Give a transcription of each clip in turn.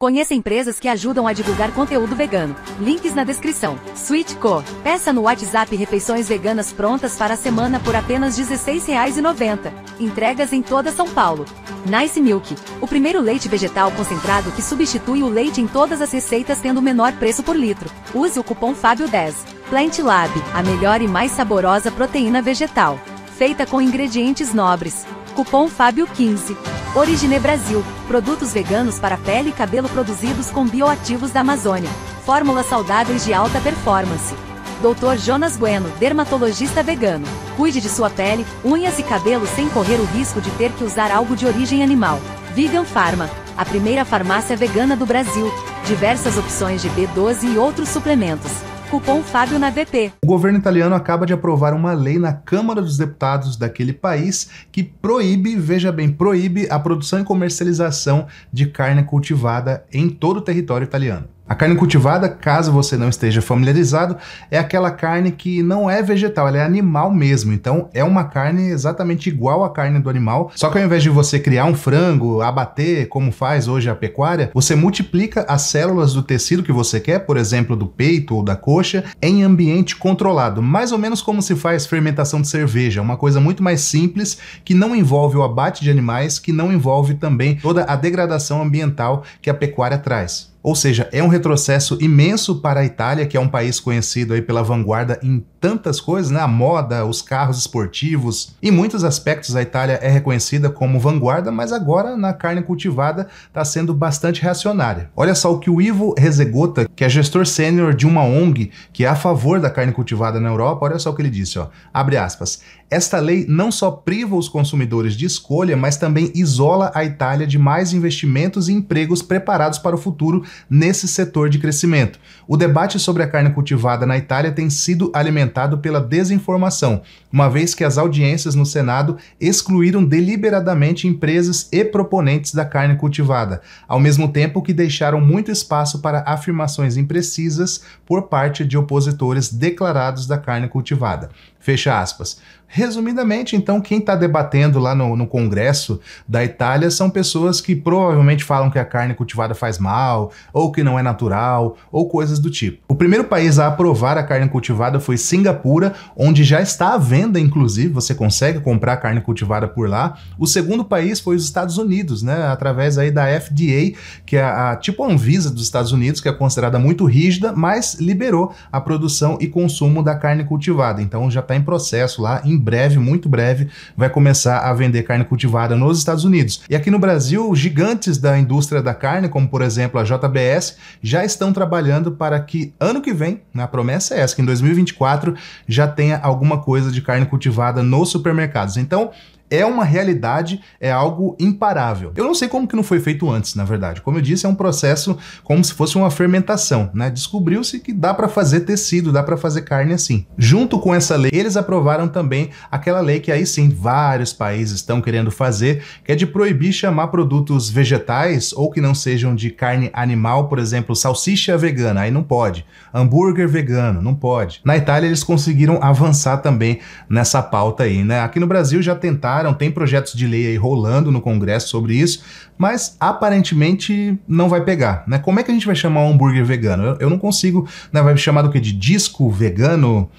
Conheça empresas que ajudam a divulgar conteúdo vegano. Links na descrição. Sweet Co. Peça no WhatsApp refeições veganas prontas para a semana por apenas R$ 16,90. Entregas em toda São Paulo. Nice Milk. O primeiro leite vegetal concentrado que substitui o leite em todas as receitas tendo o menor preço por litro. Use o cupom Fábio10. Plant Lab. A melhor e mais saborosa proteína vegetal. Feita com ingredientes nobres. Cupom Fábio15. Origine Brasil. Produtos veganos para pele e cabelo produzidos com bioativos da Amazônia. Fórmulas saudáveis de alta performance. Dr. Jonas Bueno, dermatologista vegano. Cuide de sua pele, unhas e cabelo sem correr o risco de ter que usar algo de origem animal. Vegan Pharma, a primeira farmácia vegana do Brasil. Diversas opções de B12 e outros suplementos. Cupom Fábio na VT. O governo italiano acaba de aprovar uma lei na Câmara dos Deputados daquele país que proíbe, veja bem, proíbe a produção e comercialização de carne cultivada em todo o território italiano. A carne cultivada, caso você não esteja familiarizado, é aquela carne que não é vegetal, ela é animal mesmo. Então é uma carne exatamente igual à carne do animal, só que ao invés de você criar um frango, abater, como faz hoje a pecuária, você multiplica as células do tecido que você quer, por exemplo, do peito ou da coxa, em ambiente controlado, mais ou menos como se faz fermentação de cerveja, uma coisa muito mais simples que não envolve o abate de animais, que não envolve também toda a degradação ambiental que a pecuária traz. Ou seja, é um retrocesso imenso para a Itália, que é um país conhecido aí pela vanguarda em tantas coisas, né? A moda, os carros esportivos. Em muitos aspectos, a Itália é reconhecida como vanguarda, mas agora na carne cultivada está sendo bastante reacionária. Olha só o que o Ivo Rezegota, que é gestor sênior de uma ONG que é a favor da carne cultivada na Europa, olha só o que ele disse, ó. Abre aspas. Esta lei não só priva os consumidores de escolha, mas também isola a Itália de mais investimentos e empregos preparados para o futuro nesse setor de crescimento. O debate sobre a carne cultivada na Itália tem sido alimentado pela desinformação, uma vez que as audiências no Senado excluíram deliberadamente empresas e proponentes da carne cultivada, ao mesmo tempo que deixaram muito espaço para afirmações imprecisas por parte de opositores declarados da carne cultivada. Fecha aspas. Resumidamente, então, quem está debatendo lá no, no, Congresso da Itália são pessoas que provavelmente falam que a carne cultivada faz mal, ou que não é natural, ou coisas do tipo. O primeiro país a aprovar a carne cultivada foi Singapura, onde já está à venda, inclusive, você consegue comprar carne cultivada por lá. O segundo país foi os Estados Unidos, né, através aí da FDA, que é a, a tipo a Anvisa dos Estados Unidos, que é considerada muito rígida, mas liberou a produção e consumo da carne cultivada. Então já está em processo lá, em breve, muito breve, vai começar a vender carne cultivada nos Estados Unidos. E aqui no Brasil, gigantes da indústria da carne, como por exemplo a J JBS já estão trabalhando para que ano que vem, na né, promessa é essa, que em 2024 já tenha alguma coisa de carne cultivada nos supermercados. Então, é uma realidade, é algo imparável. Eu não sei como que não foi feito antes, na verdade. Como eu disse, é um processo como se fosse uma fermentação, né? Descobriu-se que dá para fazer tecido, dá para fazer carne assim. Junto com essa lei, eles aprovaram também aquela lei que aí sim vários países estão querendo fazer, que é de proibir chamar produtos vegetais ou que não sejam de carne animal, por exemplo, salsicha vegana, aí não pode. Hambúrguer vegano, não pode. Na Itália eles conseguiram avançar também nessa pauta aí, né? Aqui no Brasil já tentaram avançaram, tem projetos de lei aí rolando no Congresso sobre isso, mas aparentemente não vai pegar, né? Como é que a gente vai chamar um hambúrguer vegano? Eu, eu não consigo, né? Vai chamar do que? De disco vegano?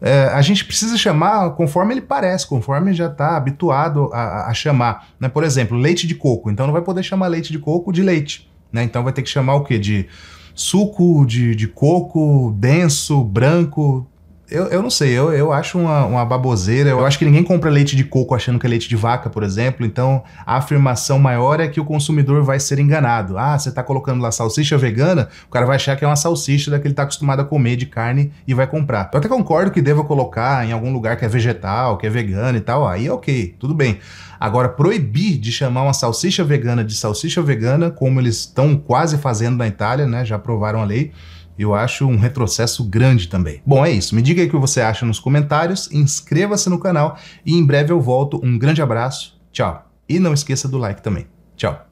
É, a gente precisa chamar conforme ele parece, conforme já está habituado a, a chamar. Né? Por exemplo, leite de coco. Então não vai poder chamar leite de coco de leite. Né? Então vai ter que chamar o que De suco de, de coco denso, branco. Eu, eu não sei, eu, eu acho uma, uma baboseira. Eu acho que ninguém compra leite de coco achando que é leite de vaca, por exemplo. Então, a afirmação maior é que o consumidor vai ser enganado. Ah, você está colocando lá salsicha vegana, o cara vai achar que é uma salsicha da que ele está acostumado a comer de carne e vai comprar. Eu até concordo que deva colocar em algum lugar que é vegetal, que é vegano e tal. Aí, é ok, tudo bem. Agora, proibir de chamar uma salsicha vegana de salsicha vegana, como eles estão quase fazendo na Itália, né? Já aprovaram a lei. Eu acho um retrocesso grande também. Bom, é isso. Me diga aí o que você acha nos comentários, inscreva-se no canal e em breve eu volto. Um grande abraço, tchau. E não esqueça do like também. Tchau.